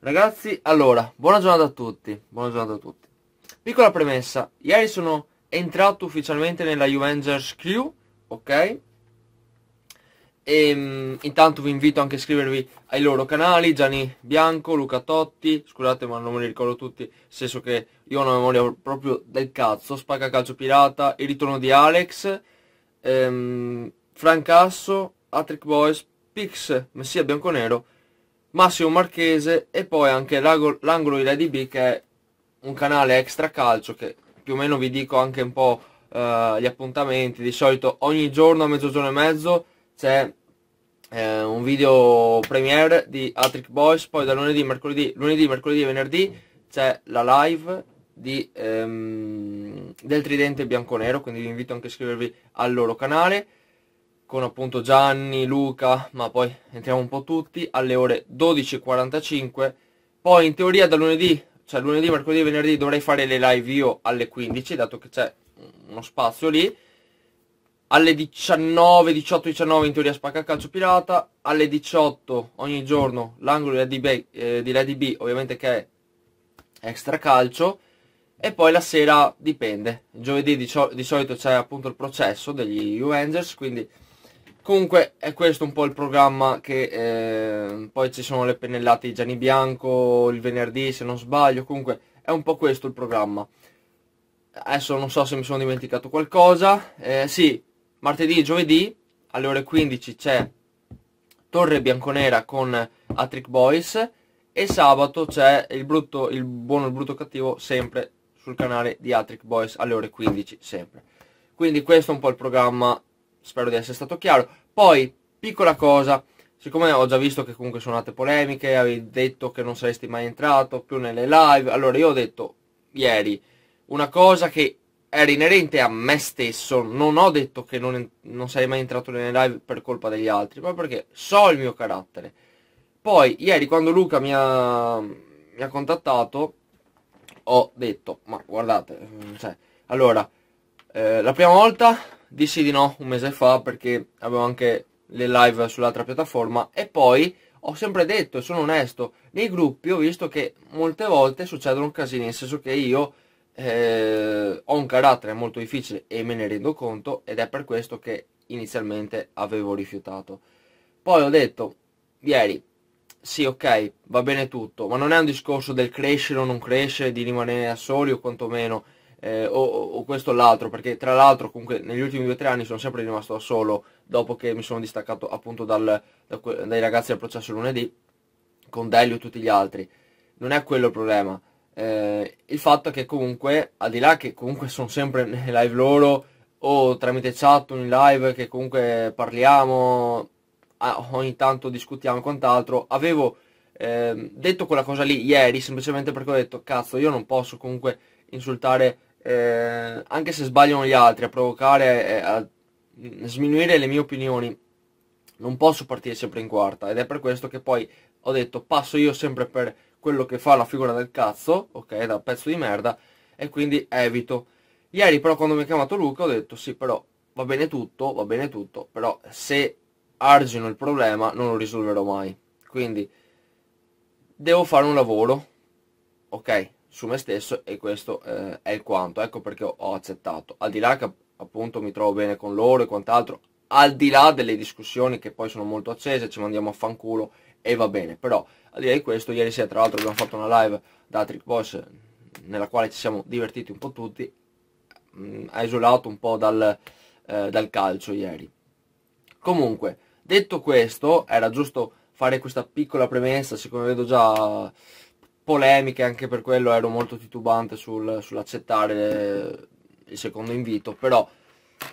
Ragazzi, allora, buona giornata a tutti, buona giornata a tutti. Piccola premessa, ieri sono entrato ufficialmente nella Avengers Crew, ok? E, um, intanto vi invito anche a iscrivervi ai loro canali, Gianni Bianco, Luca Totti, scusate ma non me li ricordo tutti, nel senso che io ho una memoria proprio del cazzo, Spacca Calcio Pirata, Il Ritorno di Alex, ehm, Frank Asso, Atric Boys, Pix, Messia Bianconero Massimo Marchese e poi anche l'angolo di Lady B che è un canale extra calcio che più o meno vi dico anche un po' eh, gli appuntamenti. Di solito ogni giorno a mezzogiorno e mezzo c'è eh, un video premiere di Atric Boys, poi da lunedì, mercoledì, lunedì, mercoledì e venerdì c'è la live di, ehm, del Tridente Bianconero, quindi vi invito anche a iscrivervi al loro canale con appunto Gianni, Luca, ma poi entriamo un po' tutti, alle ore 12.45. Poi in teoria da lunedì, cioè lunedì, mercoledì e venerdì dovrei fare le live io alle 15, dato che c'è uno spazio lì. Alle 19, 18, 19 in teoria spacca calcio pirata. Alle 18 ogni giorno l'angolo di, Lady B, eh, di Lady B, ovviamente che è extra calcio. E poi la sera dipende. Giovedì di, di solito c'è appunto il processo degli Avengers, quindi Comunque è questo un po' il programma che eh, poi ci sono le pennellate di Gianni Bianco il venerdì se non sbaglio, comunque è un po' questo il programma. Adesso non so se mi sono dimenticato qualcosa, eh, sì, martedì e giovedì alle ore 15 c'è Torre Bianconera con Attrick Boys e sabato c'è il, brutto, il buono, il brutto, cattivo sempre sul canale di Attrick Boys alle ore 15 sempre. Quindi questo è un po' il programma spero di essere stato chiaro. Poi, piccola cosa, siccome ho già visto che comunque sono nate polemiche, avevi detto che non saresti mai entrato più nelle live, allora io ho detto ieri una cosa che era inerente a me stesso, non ho detto che non, non sarei mai entrato nelle live per colpa degli altri, ma perché so il mio carattere. Poi, ieri quando Luca mi ha, mi ha contattato, ho detto, ma guardate, cioè, allora, eh, la prima volta dissi di no un mese fa perché avevo anche le live sull'altra piattaforma e poi ho sempre detto, sono onesto, nei gruppi ho visto che molte volte succedono casini, nel senso che io eh, ho un carattere molto difficile e me ne rendo conto ed è per questo che inizialmente avevo rifiutato. Poi ho detto, ieri, sì ok, va bene tutto, ma non è un discorso del crescere o non crescere, di rimanere a soli o quantomeno eh, o, o, questo o l'altro, perché tra l'altro comunque negli ultimi 2-3 anni sono sempre rimasto da solo dopo che mi sono distaccato appunto dal, da dai ragazzi del processo lunedì con Delio e tutti gli altri. Non è quello il problema. Eh, il fatto è che comunque, al di là che comunque sono sempre nei live loro o tramite chat, in live che comunque parliamo, ogni tanto discutiamo e quant'altro, avevo eh, detto quella cosa lì ieri semplicemente perché ho detto cazzo io non posso comunque insultare eh, anche se sbagliano gli altri, a provocare, a, sminuire le mie opinioni, non posso partire sempre in quarta ed è per questo che poi ho detto passo io sempre per quello che fa la figura del cazzo, ok, da pezzo di merda, e quindi evito. Ieri però quando mi ha chiamato Luca ho detto sì però va bene tutto, va bene tutto, però se argino il problema non lo risolverò mai. Quindi devo fare un lavoro, ok? su me stesso e questo eh, è il quanto, ecco perché ho accettato, al di là che appunto mi trovo bene con loro e quant'altro, al di là delle discussioni che poi sono molto accese, ci mandiamo a fanculo e va bene, però al di là di questo ieri sera tra l'altro abbiamo fatto una live da Trickboss nella quale ci siamo divertiti un po' tutti, mm, ha isolato un po' dal, eh, dal calcio ieri. Comunque, detto questo, era giusto fare questa piccola premessa, siccome vedo già polemiche, anche per quello ero molto titubante sul, sull'accettare eh, il secondo invito, però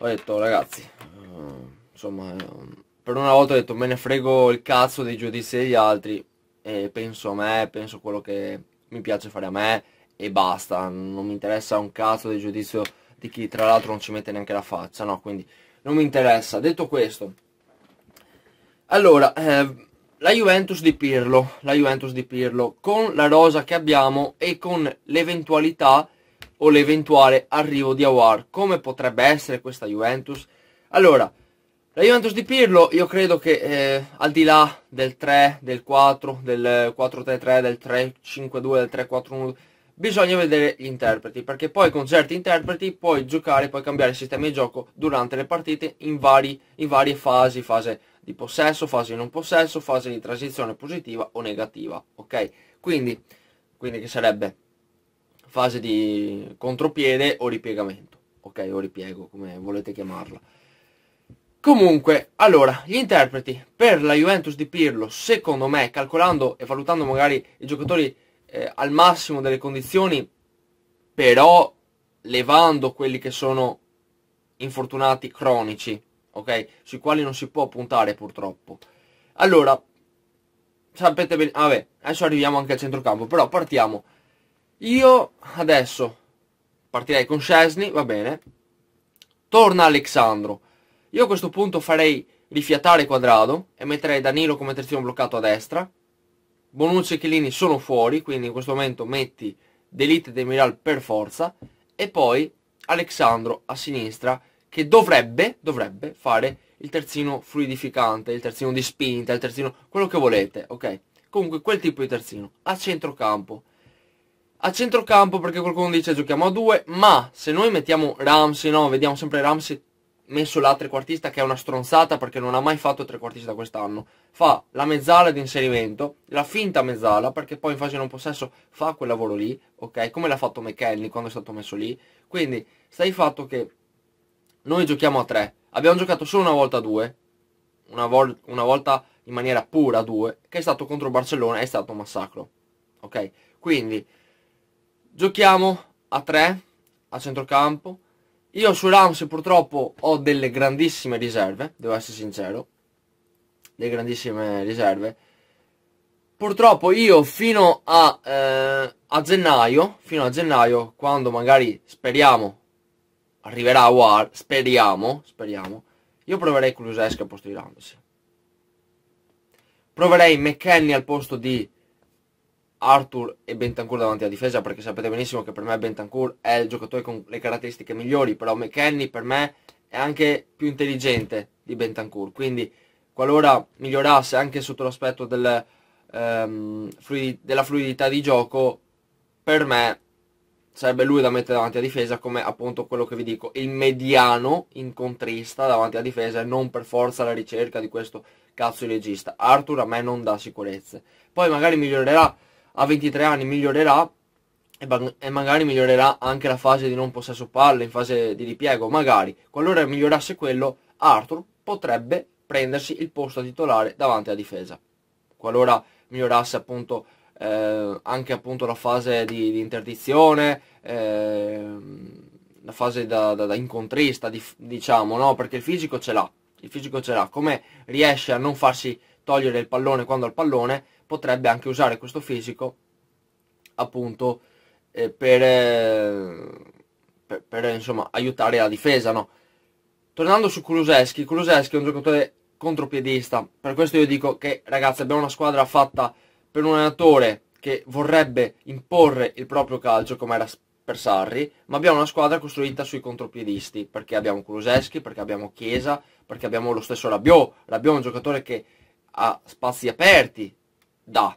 ho detto ragazzi, uh, insomma, uh, per una volta ho detto me ne frego il cazzo dei giudizi degli altri e penso a me, penso a quello che mi piace fare a me e basta, non mi interessa un cazzo del giudizio di chi tra l'altro non ci mette neanche la faccia, no, quindi non mi interessa. Detto questo, allora... Eh, la Juventus di Pirlo, la Juventus di Pirlo, con la rosa che abbiamo e con l'eventualità o l'eventuale arrivo di Awar, come potrebbe essere questa Juventus? Allora, la Juventus di Pirlo io credo che eh, al di là del 3, del 4, del 4-3-3, del 3-5-2, del 3-4-1, bisogna vedere gli interpreti, perché poi con certi interpreti puoi giocare, puoi cambiare il sistema di gioco durante le partite in, vari, in varie fasi, fase 1-2-3-4 di possesso, fase di non possesso, fase di transizione positiva o negativa, ok? Quindi, quindi che sarebbe fase di contropiede o ripiegamento, ok? O ripiego, come volete chiamarla. Comunque, allora, gli interpreti per la Juventus di Pirlo, secondo me, calcolando e valutando magari i giocatori eh, al massimo delle condizioni, però levando quelli che sono infortunati cronici, ok? Sui quali non si può puntare purtroppo. Allora, sapete bene, vabbè, adesso arriviamo anche al centrocampo, però partiamo. Io adesso partirei con Scesni, va bene. Torna Alexandro. Io a questo punto farei rifiatare Quadrado e metterei Danilo come terzino bloccato a destra. Bonucci e Chilini sono fuori, quindi in questo momento metti Delite e Demiral per forza. E poi Alexandro a sinistra che dovrebbe, dovrebbe fare il terzino fluidificante, il terzino di spinta, il terzino, quello che volete, ok? Comunque quel tipo di terzino, a centrocampo. A centrocampo perché qualcuno dice giochiamo a due, ma se noi mettiamo Ramsey, no, vediamo sempre Ramsey messo là trequartista che è una stronzata perché non ha mai fatto trequartista quest'anno. Fa la mezzala di inserimento, la finta mezzala perché poi in fase non possesso fa quel lavoro lì, ok? Come l'ha fatto McKenny quando è stato messo lì. Quindi stai fatto che noi giochiamo a 3 Abbiamo giocato solo una volta a 2 Una, vol una volta in maniera pura a 2 Che è stato contro Barcellona. È stato un massacro. Ok? Quindi giochiamo a 3 a centrocampo. Io su Rams purtroppo ho delle grandissime riserve, devo essere sincero. Delle grandissime riserve. Purtroppo io fino a, eh, a gennaio, fino a gennaio, quando magari speriamo arriverà a War, speriamo, speriamo. Io proverei Kuluseschi al posto di Ramsey. Proverei McKenny al posto di Arthur e Bentancur davanti alla difesa perché sapete benissimo che per me Bentancur è il giocatore con le caratteristiche migliori, però McKenny per me è anche più intelligente di Bentancur, quindi qualora migliorasse anche sotto l'aspetto del, ehm, fluid della fluidità di gioco, per me sarebbe lui da mettere davanti a difesa come appunto quello che vi dico, il mediano incontrista davanti a difesa e non per forza la ricerca di questo cazzo di regista. Arthur a me non dà sicurezze. Poi magari migliorerà a 23 anni, migliorerà e, e magari migliorerà anche la fase di non possesso palle, in fase di ripiego, magari. Qualora migliorasse quello, Arthur potrebbe prendersi il posto titolare davanti a difesa. Qualora migliorasse appunto eh, anche appunto la fase di, di interdizione, eh, la fase da, da, da incontrista, di, diciamo, no? Perché il fisico ce l'ha, il fisico ce l'ha. Come riesce a non farsi togliere il pallone quando ha il pallone, potrebbe anche usare questo fisico appunto eh, per, eh, per, per, insomma, aiutare la difesa, no? Tornando su Kuluseschi, Kuluseschi è un giocatore contropiedista, per questo io dico che ragazzi abbiamo una squadra fatta per un allenatore che vorrebbe imporre il proprio calcio come era per Sarri, ma abbiamo una squadra costruita sui contropiedisti, perché abbiamo Kuluseschi, perché abbiamo Chiesa, perché abbiamo lo stesso Rabiot, Rabiot è un giocatore che ha spazi aperti, da.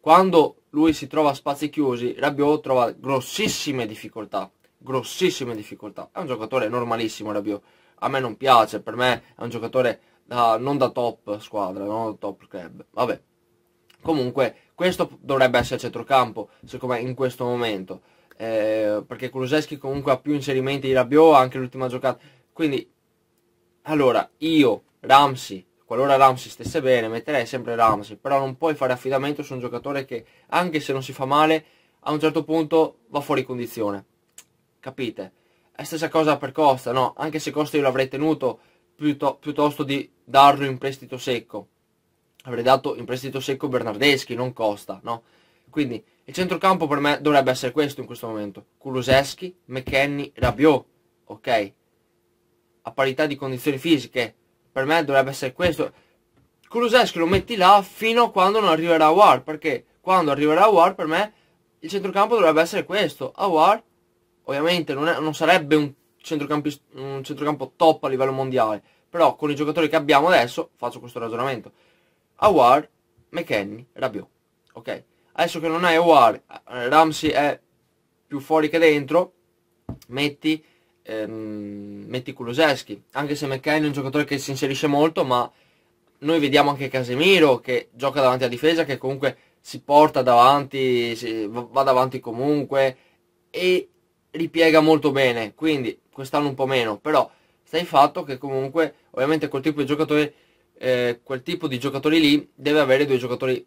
Quando lui si trova a spazi chiusi, Rabiot trova grossissime difficoltà, grossissime difficoltà. È un giocatore normalissimo Rabiot, a me non piace, per me è un giocatore da, non da top squadra, non da top club, vabbè. Comunque questo dovrebbe essere il centrocampo, secondo me, in questo momento. Eh, perché Kuluseschi comunque ha più inserimenti di Rabiot, anche l'ultima giocata. Quindi, allora, io, Ramsey, qualora Ramsey stesse bene, metterei sempre Ramsey, però non puoi fare affidamento su un giocatore che, anche se non si fa male, a un certo punto va fuori condizione. Capite? È stessa cosa per Costa, no? Anche se Costa io l'avrei tenuto piuttosto di darlo in prestito secco avrei dato in prestito secco Bernardeschi, non Costa, no? Quindi il centrocampo per me dovrebbe essere questo in questo momento. Kuluseschi, McKenny, Rabiot, ok? A parità di condizioni fisiche, per me dovrebbe essere questo. Kuluseschi lo metti là fino a quando non arriverà War, perché quando arriverà War per me il centrocampo dovrebbe essere questo. A War ovviamente non, è, non sarebbe un, un centrocampo top a livello mondiale, però con i giocatori che abbiamo adesso faccio questo ragionamento. Awar, McKenny, Rabiot. Ok? Adesso che non hai Awar, Ramsey è più fuori che dentro, metti, ehm, metti Kulosevski. Anche se McKenny è un giocatore che si inserisce molto, ma noi vediamo anche Casemiro che gioca davanti alla difesa, che comunque si porta davanti, si, va davanti comunque e ripiega molto bene. Quindi quest'anno un po' meno, però sta il fatto che comunque ovviamente col tipo di giocatore eh, quel tipo di giocatori lì deve avere due giocatori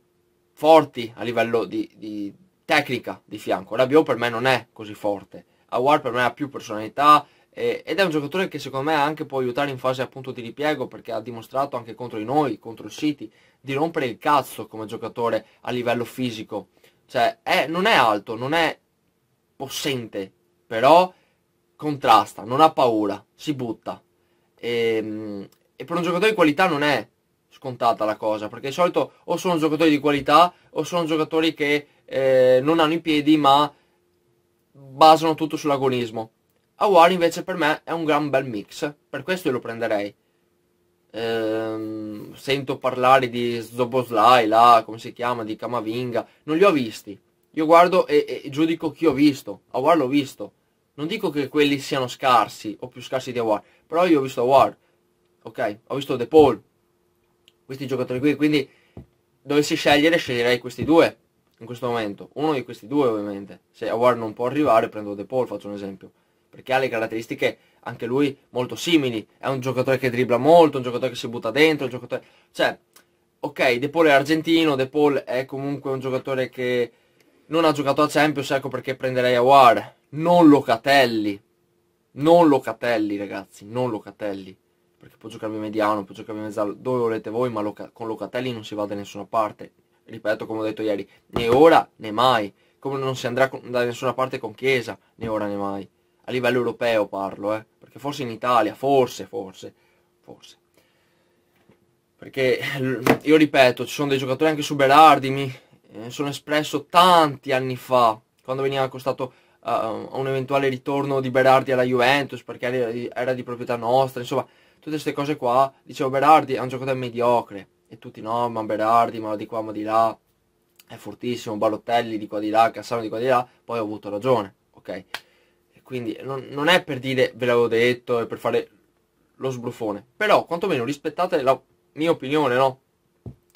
forti a livello di, di tecnica di fianco. Rabiot per me non è così forte, Awar per me ha più personalità eh, ed è un giocatore che secondo me anche può aiutare in fase appunto di ripiego perché ha dimostrato anche contro di noi, contro il City, di rompere il cazzo come giocatore a livello fisico. Cioè, è, non è alto, non è possente, però contrasta, non ha paura, si butta. E, ehm, e per un giocatore di qualità non è scontata la cosa, perché di solito o sono giocatori di qualità o sono giocatori che eh, non hanno i piedi ma basano tutto sull'agonismo. Awar invece per me è un gran bel mix, per questo io lo prenderei. Ehm, sento parlare di Zoboslai, là, come si chiama, di Kamavinga, non li ho visti. Io guardo e, e giudico chi ho visto, Awar l'ho visto. Non dico che quelli siano scarsi o più scarsi di Awar, però io ho visto Awar, ok? Ho visto De Paul, questi giocatori qui, quindi dovessi scegliere sceglierei questi due in questo momento, uno di questi due ovviamente, se Awar non può arrivare prendo De Paul, faccio un esempio, perché ha le caratteristiche anche lui molto simili, è un giocatore che dribbla molto, un giocatore che si butta dentro, un giocatore... cioè, ok, De Paul è argentino, De Paul è comunque un giocatore che non ha giocato a Champions, ecco perché prenderei Awar, non Locatelli, non Locatelli ragazzi, non Locatelli, perché può giocare mediano, può giocare mezzalo, dove volete voi, ma Loca con Locatelli non si va da nessuna parte. Ripeto come ho detto ieri, né ora né mai, come non si andrà da nessuna parte con Chiesa, né ora né mai. A livello europeo parlo, eh, perché forse in Italia, forse, forse, forse. Perché io ripeto, ci sono dei giocatori anche su Berardi, mi eh, sono espresso tanti anni fa, quando veniva costato a un eventuale ritorno di Berardi alla Juventus perché era di proprietà nostra, insomma tutte queste cose qua, dicevo Berardi è un giocatore mediocre e tutti no, ma Berardi, ma di qua, ma di là, è fortissimo, Balottelli di qua di là, Cassano di qua di là, poi ho avuto ragione, ok? E quindi non, non, è per dire ve l'avevo detto e per fare lo sbruffone, però quantomeno rispettate la mia opinione, no?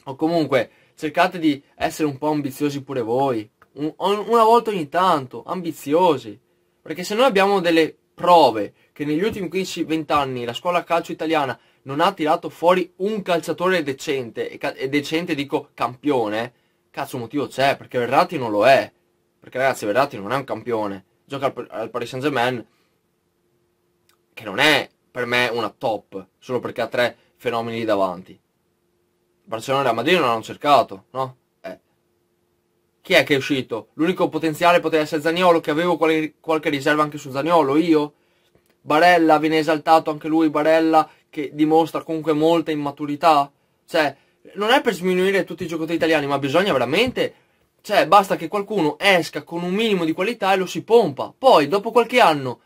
O comunque cercate di essere un po' ambiziosi pure voi, un, una volta ogni tanto, ambiziosi, perché se noi abbiamo delle prove che negli ultimi 15-20 anni la scuola calcio italiana non ha tirato fuori un calciatore decente, e, ca e decente dico campione, cazzo motivo c'è, perché Verratti non lo è. Perché ragazzi Verratti non è un campione, gioca al, al Paris Saint Germain, che non è per me una top, solo perché ha tre fenomeni davanti. Barcellona e Real Madrid non hanno cercato, no? Eh. Chi è che è uscito? L'unico potenziale poteva essere Zaniolo, che avevo qualche, qualche riserva anche su Zaniolo, io? Barella viene esaltato anche lui, Barella che dimostra comunque molta immaturità. Cioè, non è per sminuire tutti i giocatori italiani, ma bisogna veramente... Cioè, basta che qualcuno esca con un minimo di qualità e lo si pompa. Poi, dopo qualche anno,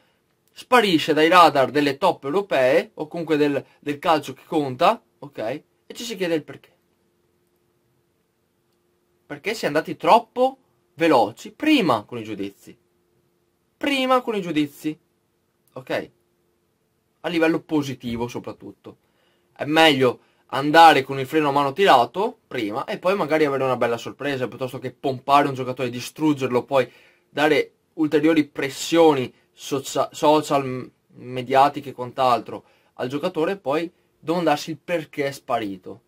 sparisce dai radar delle top europee, o comunque del, del calcio che conta, ok? E ci si chiede il perché. Perché si è andati troppo veloci prima con i giudizi. Prima con i giudizi ok? A livello positivo soprattutto. È meglio andare con il freno a mano tirato prima e poi magari avere una bella sorpresa piuttosto che pompare un giocatore, distruggerlo, poi dare ulteriori pressioni socia social, mediatiche e quant'altro al giocatore e poi domandarsi il perché è sparito.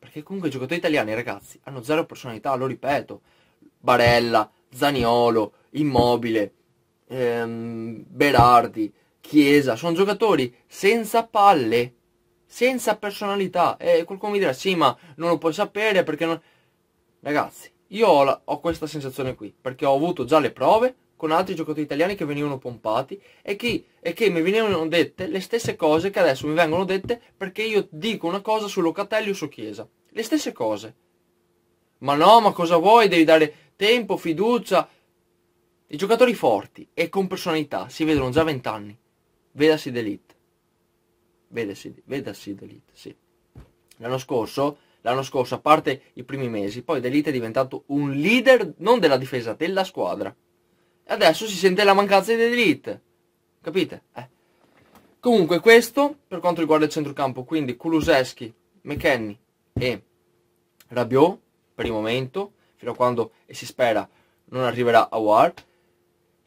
Perché comunque i giocatori italiani, ragazzi, hanno zero personalità, lo ripeto. Barella, Zaniolo, Immobile, ehm, Berardi, Chiesa, sono giocatori senza palle, senza personalità. E qualcuno mi dirà, sì, ma non lo puoi sapere perché non... Ragazzi, io ho, la, ho questa sensazione qui, perché ho avuto già le prove con altri giocatori italiani che venivano pompati e che, e che, mi venivano dette le stesse cose che adesso mi vengono dette perché io dico una cosa su Locatelli o su Chiesa. Le stesse cose. Ma no, ma cosa vuoi? Devi dare tempo, fiducia, i giocatori forti e con personalità si vedono già vent'anni. Vedasi d'elite. Vedasi, vedasi d'elite, sì. L'anno scorso, l'anno scorso, a parte i primi mesi, poi d'elite è diventato un leader non della difesa, della squadra. E adesso si sente la mancanza di d'elite. Capite? Eh. Comunque questo per quanto riguarda il centrocampo, quindi Kuluseschi, McKenny e Rabiot per il momento, fino a quando, e si spera, non arriverà a Ward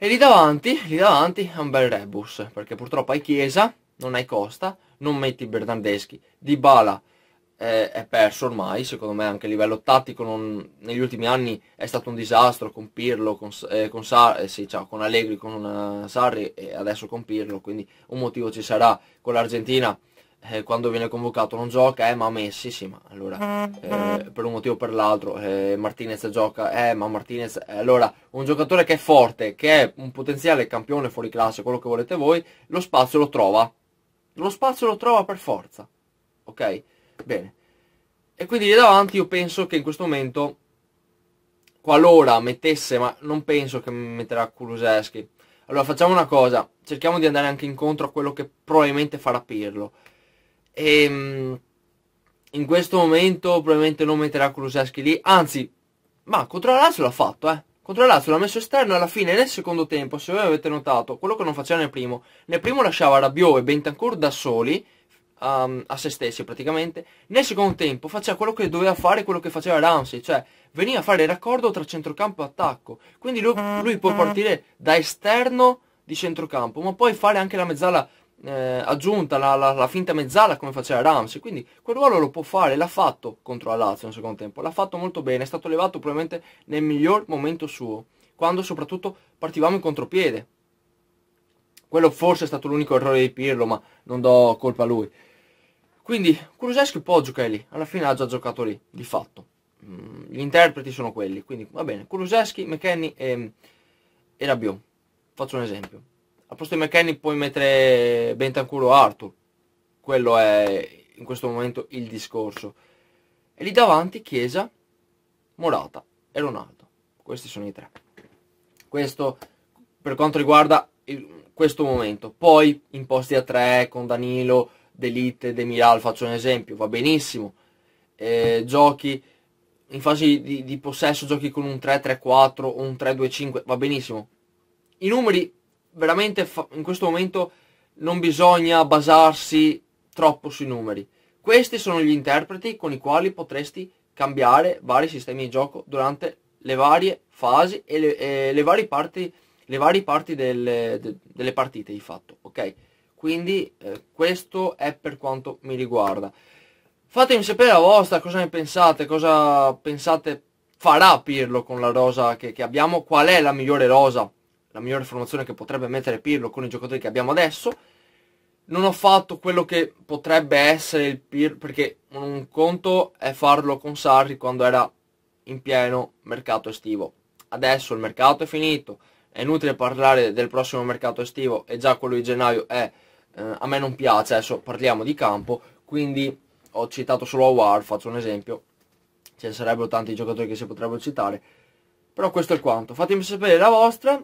e lì davanti, lì davanti è un bel rebus, perché purtroppo hai Chiesa, non hai Costa, non metti Bernardeschi, Dybala eh, è perso ormai, secondo me anche a livello tattico non, negli ultimi anni è stato un disastro con Pirlo, con, eh, con, eh, sì, ciao, con Allegri, con uh, Sarri e adesso con Pirlo, quindi un motivo ci sarà con l'Argentina eh, quando viene convocato non gioca, eh ma Messi sì, ma allora eh, per un motivo o per l'altro eh, Martinez gioca, eh ma Martinez, eh, allora un giocatore che è forte, che è un potenziale campione fuori classe, quello che volete voi, lo spazio lo trova, lo spazio lo trova per forza, ok? Bene, e quindi lì davanti io penso che in questo momento, qualora mettesse, ma non penso che metterà Kuluseschi, allora facciamo una cosa, cerchiamo di andare anche incontro a quello che probabilmente farà Pirlo, e, ehm, in questo momento probabilmente non metterà Kuluseschi lì, anzi, ma contro la Lazio l'ha fatto, eh. Contro la Lazio l'ha messo esterno alla fine nel secondo tempo, se voi avete notato, quello che non faceva nel primo. Nel primo lasciava Rabiot e Bentancur da soli, um, a se stessi praticamente. Nel secondo tempo faceva quello che doveva fare, quello che faceva Ramsey, cioè veniva a fare il raccordo tra centrocampo e attacco. Quindi lui, lui può partire da esterno di centrocampo, ma poi fare anche la mezzala eh, aggiunta la, la, la, finta mezzala come faceva Ramsey, quindi quel ruolo lo può fare, l'ha fatto contro la Lazio nel secondo tempo, l'ha fatto molto bene, è stato levato probabilmente nel miglior momento suo, quando soprattutto partivamo in contropiede. Quello forse è stato l'unico errore di Pirlo, ma non do colpa a lui. Quindi Kuluseschi può giocare lì, alla fine ha già giocato lì, di fatto. Mm, gli interpreti sono quelli, quindi va bene, Kuluseschi, McKenny e, e Rabiot. Faccio un esempio al posto di McKenny puoi mettere Bentancur o Arthur quello è in questo momento il discorso e lì davanti Chiesa Morata e Ronaldo questi sono i tre questo per quanto riguarda il, questo momento poi in posti a tre con Danilo Delite, De Miral faccio un esempio va benissimo eh, giochi in fase di, di, possesso giochi con un 3-3-4 o un 3-2-5, va benissimo. I numeri veramente in questo momento non bisogna basarsi troppo sui numeri. Questi sono gli interpreti con i quali potresti cambiare vari sistemi di gioco durante le varie fasi e le, e le varie parti, le varie parti delle, de, delle, partite di fatto. Ok? Quindi eh, questo è per quanto mi riguarda. Fatemi sapere la vostra cosa ne pensate, cosa pensate farà Pirlo con la rosa che, che abbiamo, qual è la migliore rosa la migliore formazione che potrebbe mettere Pirlo con i giocatori che abbiamo adesso. Non ho fatto quello che potrebbe essere il Pirlo, perché un conto è farlo con Sarri quando era in pieno mercato estivo. Adesso il mercato è finito, è inutile parlare del prossimo mercato estivo e già quello di gennaio è, eh, a me non piace, adesso parliamo di campo, quindi ho citato solo Awar, faccio un esempio, ce ne sarebbero tanti giocatori che si potrebbero citare, però questo è quanto, fatemi sapere la vostra,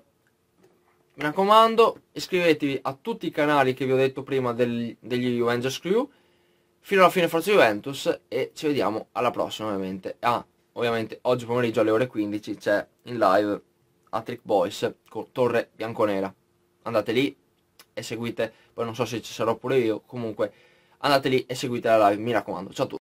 mi raccomando, iscrivetevi a tutti i canali che vi ho detto prima del, degli Juventus Crew. Fino alla fine Forza Juventus e ci vediamo alla prossima ovviamente. Ah, ovviamente oggi pomeriggio alle ore 15 c'è in live a Trick Boys con Torre Bianconera. Andate lì e seguite, poi non so se ci sarò pure io, comunque andate lì e seguite la live, mi raccomando. Ciao a tutti.